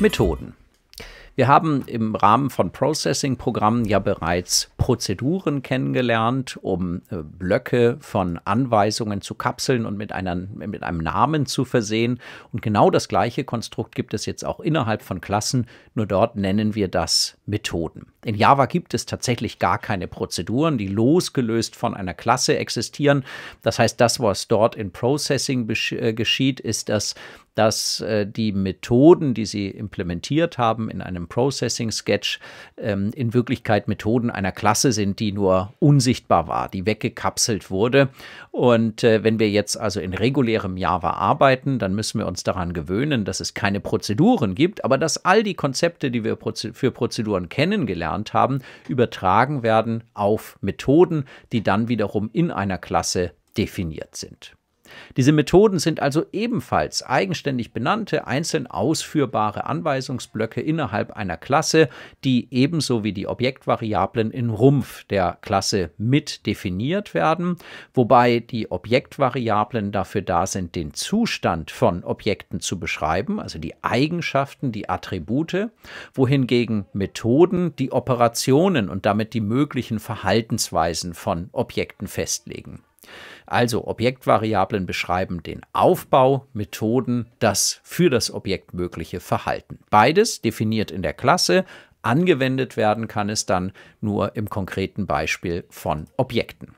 Methoden. Wir haben im Rahmen von Processing-Programmen ja bereits Prozeduren kennengelernt, um äh, Blöcke von Anweisungen zu kapseln und mit, einer, mit einem Namen zu versehen. Und genau das gleiche Konstrukt gibt es jetzt auch innerhalb von Klassen, nur dort nennen wir das Methoden. In Java gibt es tatsächlich gar keine Prozeduren, die losgelöst von einer Klasse existieren. Das heißt, das, was dort in Processing äh, geschieht, ist das dass äh, die Methoden, die sie implementiert haben in einem Processing-Sketch, ähm, in Wirklichkeit Methoden einer Klasse Klasse sind, die nur unsichtbar war, die weggekapselt wurde. Und äh, wenn wir jetzt also in regulärem Java arbeiten, dann müssen wir uns daran gewöhnen, dass es keine Prozeduren gibt, aber dass all die Konzepte, die wir für Prozeduren kennengelernt haben, übertragen werden auf Methoden, die dann wiederum in einer Klasse definiert sind. Diese Methoden sind also ebenfalls eigenständig benannte, einzeln ausführbare Anweisungsblöcke innerhalb einer Klasse, die ebenso wie die Objektvariablen in Rumpf der Klasse mit definiert werden, wobei die Objektvariablen dafür da sind, den Zustand von Objekten zu beschreiben, also die Eigenschaften, die Attribute, wohingegen Methoden die Operationen und damit die möglichen Verhaltensweisen von Objekten festlegen. Also Objektvariablen beschreiben den Aufbau, Methoden, das für das Objekt mögliche Verhalten. Beides definiert in der Klasse, angewendet werden kann es dann nur im konkreten Beispiel von Objekten.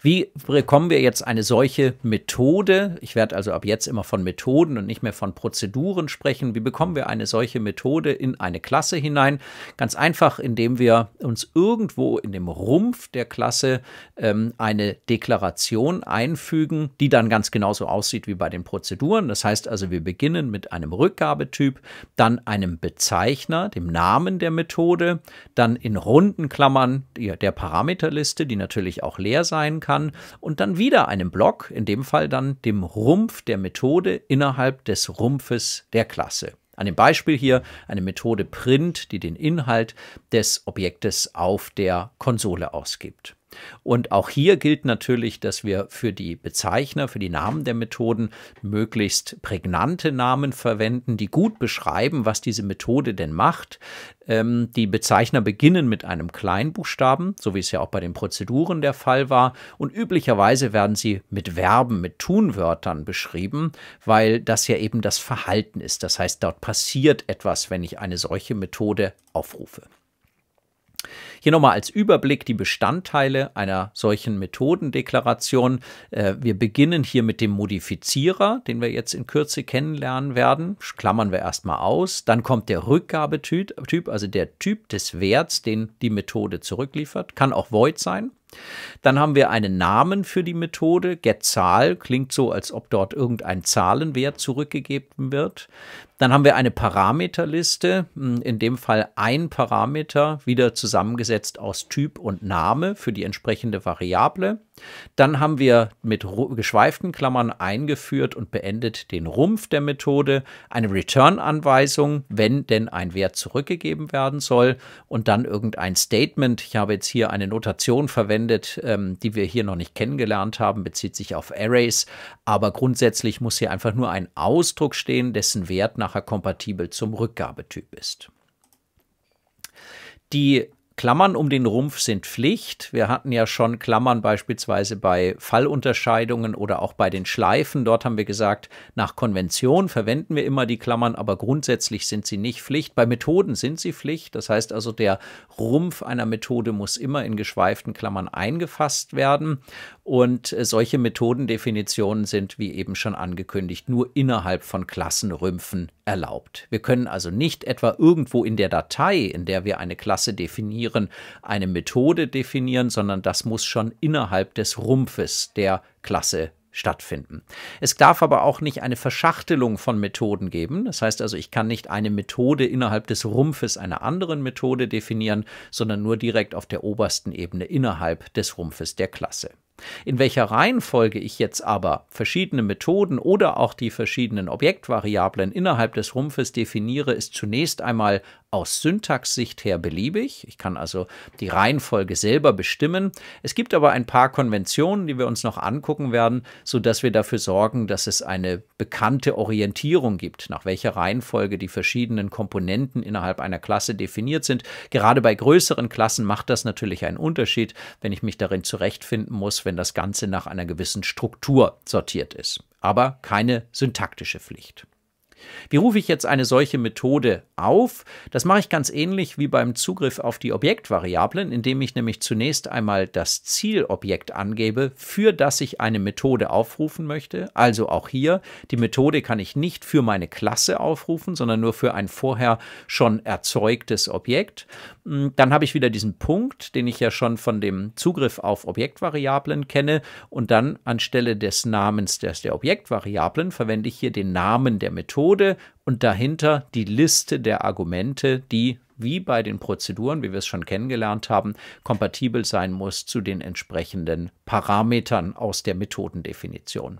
Wie bekommen wir jetzt eine solche Methode? Ich werde also ab jetzt immer von Methoden und nicht mehr von Prozeduren sprechen. Wie bekommen wir eine solche Methode in eine Klasse hinein? Ganz einfach, indem wir uns irgendwo in dem Rumpf der Klasse ähm, eine Deklaration einfügen, die dann ganz genauso aussieht wie bei den Prozeduren. Das heißt also, wir beginnen mit einem Rückgabetyp, dann einem Bezeichner, dem Namen der Methode, dann in runden Klammern der Parameterliste, die natürlich auch leer sein sein kann und dann wieder einem Block, in dem Fall dann dem Rumpf der Methode innerhalb des Rumpfes der Klasse. An dem Beispiel hier eine Methode print, die den Inhalt des Objektes auf der Konsole ausgibt. Und auch hier gilt natürlich, dass wir für die Bezeichner, für die Namen der Methoden möglichst prägnante Namen verwenden, die gut beschreiben, was diese Methode denn macht. Ähm, die Bezeichner beginnen mit einem Kleinbuchstaben, so wie es ja auch bei den Prozeduren der Fall war. Und üblicherweise werden sie mit Verben, mit Tunwörtern beschrieben, weil das ja eben das Verhalten ist. Das heißt, dort passiert etwas, wenn ich eine solche Methode aufrufe. Hier nochmal als Überblick die Bestandteile einer solchen Methodendeklaration. Äh, wir beginnen hier mit dem Modifizierer, den wir jetzt in Kürze kennenlernen werden. Klammern wir erstmal aus. Dann kommt der Rückgabetyp, also der Typ des Werts, den die Methode zurückliefert. Kann auch void sein. Dann haben wir einen Namen für die Methode, getZahl, klingt so, als ob dort irgendein Zahlenwert zurückgegeben wird. Dann haben wir eine Parameterliste, hm, in dem Fall ein Parameter, wieder zusammengesetzt aus Typ und Name für die entsprechende Variable. Dann haben wir mit geschweiften Klammern eingeführt und beendet den Rumpf der Methode, eine Return-Anweisung, wenn denn ein Wert zurückgegeben werden soll und dann irgendein Statement. Ich habe jetzt hier eine Notation verwendet, ähm, die wir hier noch nicht kennengelernt haben, bezieht sich auf Arrays, aber grundsätzlich muss hier einfach nur ein Ausdruck stehen, dessen Wert nachher kompatibel zum Rückgabetyp ist. Die Klammern um den Rumpf sind Pflicht. Wir hatten ja schon Klammern beispielsweise bei Fallunterscheidungen oder auch bei den Schleifen. Dort haben wir gesagt, nach Konvention verwenden wir immer die Klammern, aber grundsätzlich sind sie nicht Pflicht. Bei Methoden sind sie Pflicht. Das heißt also, der Rumpf einer Methode muss immer in geschweiften Klammern eingefasst werden. Und äh, solche Methodendefinitionen sind, wie eben schon angekündigt, nur innerhalb von Klassenrümpfen erlaubt. Wir können also nicht etwa irgendwo in der Datei, in der wir eine Klasse definieren, definieren, eine Methode definieren, sondern das muss schon innerhalb des Rumpfes der Klasse stattfinden. Es darf aber auch nicht eine Verschachtelung von Methoden geben. Das heißt also, ich kann nicht eine Methode innerhalb des Rumpfes einer anderen Methode definieren, sondern nur direkt auf der obersten Ebene innerhalb des Rumpfes der Klasse. In welcher Reihenfolge ich jetzt aber verschiedene Methoden oder auch die verschiedenen Objektvariablen innerhalb des Rumpfes definiere, ist zunächst einmal aus Syntaxsicht her beliebig. Ich kann also die Reihenfolge selber bestimmen. Es gibt aber ein paar Konventionen, die wir uns noch angucken werden, sodass wir dafür sorgen, dass es eine bekannte Orientierung gibt, nach welcher Reihenfolge die verschiedenen Komponenten innerhalb einer Klasse definiert sind. Gerade bei größeren Klassen macht das natürlich einen Unterschied, wenn ich mich darin zurechtfinden muss, wenn das Ganze nach einer gewissen Struktur sortiert ist. Aber keine syntaktische Pflicht. Wie rufe ich jetzt eine solche Methode auf? Das mache ich ganz ähnlich wie beim Zugriff auf die Objektvariablen, indem ich nämlich zunächst einmal das Zielobjekt angebe, für das ich eine Methode aufrufen möchte. Also auch hier, die Methode kann ich nicht für meine Klasse aufrufen, sondern nur für ein vorher schon erzeugtes Objekt. Hm, dann habe ich wieder diesen Punkt, den ich ja schon von dem Zugriff auf Objektvariablen kenne. Und dann anstelle des Namens des der Objektvariablen verwende ich hier den Namen der Methode Methode und dahinter die Liste der Argumente, die wie bei den Prozeduren, wie wir es schon kennengelernt haben, kompatibel sein muss zu den entsprechenden Parametern aus der Methodendefinition.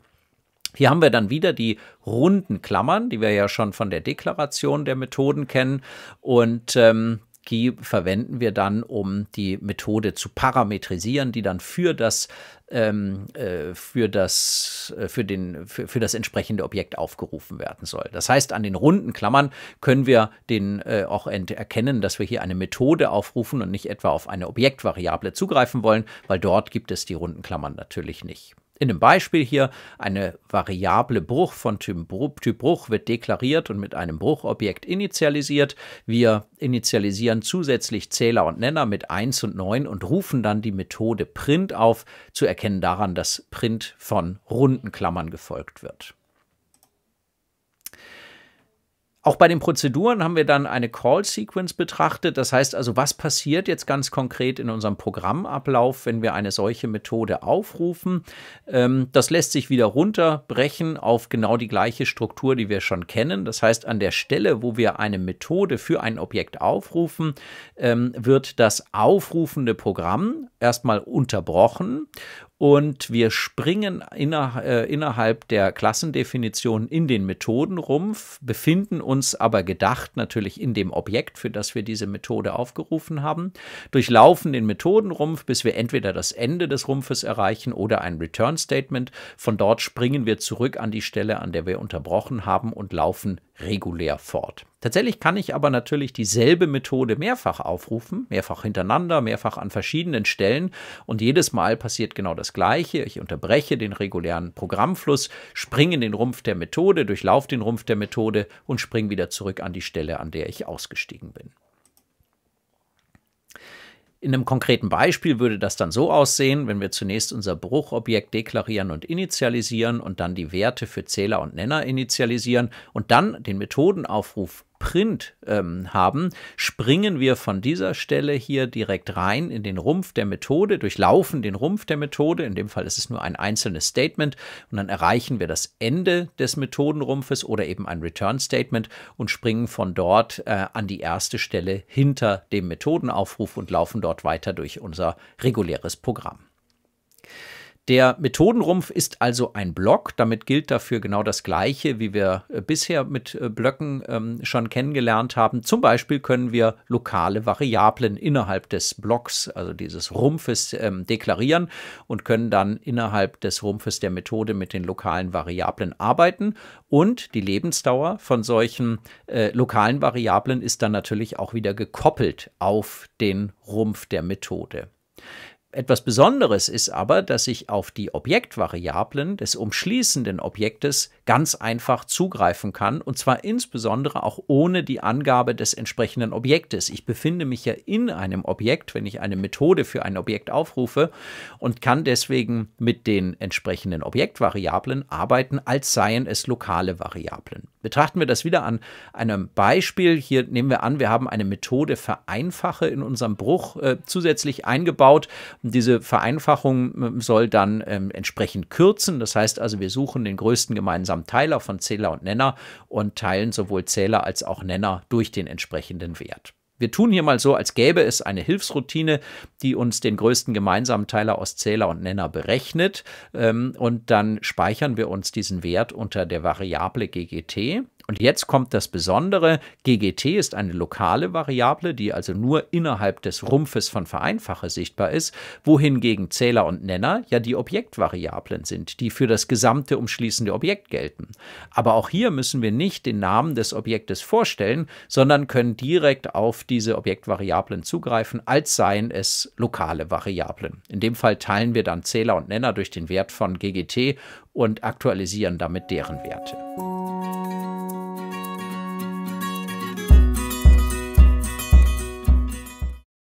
Hier haben wir dann wieder die runden Klammern, die wir ja schon von der Deklaration der Methoden kennen. Und ähm, die verwenden wir dann, um die Methode zu parametrisieren, die dann für das ähm, äh, für, das, äh, für, den, für, für, das entsprechende Objekt aufgerufen werden soll. Das heißt, an den runden Klammern können wir den äh, auch erkennen, dass wir hier eine Methode aufrufen und nicht etwa auf eine Objektvariable zugreifen wollen, weil dort gibt es die runden Klammern natürlich nicht. In dem Beispiel hier eine variable Bruch von Typ Bruch wird deklariert und mit einem Bruchobjekt initialisiert. Wir initialisieren zusätzlich Zähler und Nenner mit 1 und 9 und rufen dann die Methode print auf, zu erkennen daran, dass print von runden Klammern gefolgt wird. Auch bei den Prozeduren haben wir dann eine Call-Sequence betrachtet. Das heißt also, was passiert jetzt ganz konkret in unserem Programmablauf, wenn wir eine solche Methode aufrufen? Ähm, das lässt sich wieder runterbrechen auf genau die gleiche Struktur, die wir schon kennen. Das heißt, an der Stelle, wo wir eine Methode für ein Objekt aufrufen, ähm, wird das aufrufende Programm erstmal unterbrochen und wir springen inner, äh, innerhalb der Klassendefinition in den Methodenrumpf, befinden uns uns aber gedacht natürlich in dem Objekt, für das wir diese Methode aufgerufen haben, durchlaufen den Methodenrumpf, bis wir entweder das Ende des Rumpfes erreichen oder ein Return Statement. Von dort springen wir zurück an die Stelle, an der wir unterbrochen haben und laufen regulär fort. Tatsächlich kann ich aber natürlich dieselbe Methode mehrfach aufrufen, mehrfach hintereinander, mehrfach an verschiedenen Stellen und jedes Mal passiert genau das Gleiche. Ich unterbreche den regulären Programmfluss, springe in den Rumpf der Methode, durchlaufe den Rumpf der Methode und springe wieder zurück an die Stelle, an der ich ausgestiegen bin. In einem konkreten Beispiel würde das dann so aussehen, wenn wir zunächst unser Bruchobjekt deklarieren und initialisieren und dann die Werte für Zähler und Nenner initialisieren und dann den Methodenaufruf Print ähm, haben, springen wir von dieser Stelle hier direkt rein in den Rumpf der Methode, durchlaufen den Rumpf der Methode, in dem Fall ist es nur ein einzelnes Statement und dann erreichen wir das Ende des Methodenrumpfes oder eben ein Return Statement und springen von dort äh, an die erste Stelle hinter dem Methodenaufruf und laufen dort weiter durch unser reguläres Programm. Der Methodenrumpf ist also ein Block. Damit gilt dafür genau das Gleiche, wie wir äh, bisher mit äh, Blöcken ähm, schon kennengelernt haben. Zum Beispiel können wir lokale Variablen innerhalb des Blocks, also dieses Rumpfes, ähm, deklarieren und können dann innerhalb des Rumpfes der Methode mit den lokalen Variablen arbeiten. Und die Lebensdauer von solchen äh, lokalen Variablen ist dann natürlich auch wieder gekoppelt auf den Rumpf der Methode. Etwas Besonderes ist aber, dass ich auf die Objektvariablen des umschließenden Objektes ganz einfach zugreifen kann, und zwar insbesondere auch ohne die Angabe des entsprechenden Objektes. Ich befinde mich ja in einem Objekt, wenn ich eine Methode für ein Objekt aufrufe, und kann deswegen mit den entsprechenden Objektvariablen arbeiten, als seien es lokale Variablen. Betrachten wir das wieder an einem Beispiel. Hier nehmen wir an, wir haben eine Methode Vereinfache in unserem Bruch äh, zusätzlich eingebaut. diese Vereinfachung ähm, soll dann ähm, entsprechend kürzen. Das heißt also, wir suchen den größten gemeinsamen Teiler von Zähler und Nenner und teilen sowohl Zähler als auch Nenner durch den entsprechenden Wert. Wir tun hier mal so, als gäbe es eine Hilfsroutine, die uns den größten gemeinsamen Teiler aus Zähler und Nenner berechnet. Ähm, und dann speichern wir uns diesen Wert unter der Variable GGT. Und jetzt kommt das Besondere, GGT ist eine lokale Variable, die also nur innerhalb des Rumpfes von Vereinfacher sichtbar ist, wohingegen Zähler und Nenner ja die Objektvariablen sind, die für das gesamte umschließende Objekt gelten. Aber auch hier müssen wir nicht den Namen des Objektes vorstellen, sondern können direkt auf diese Objektvariablen zugreifen, als seien es lokale Variablen. In dem Fall teilen wir dann Zähler und Nenner durch den Wert von GGT und aktualisieren damit deren Werte.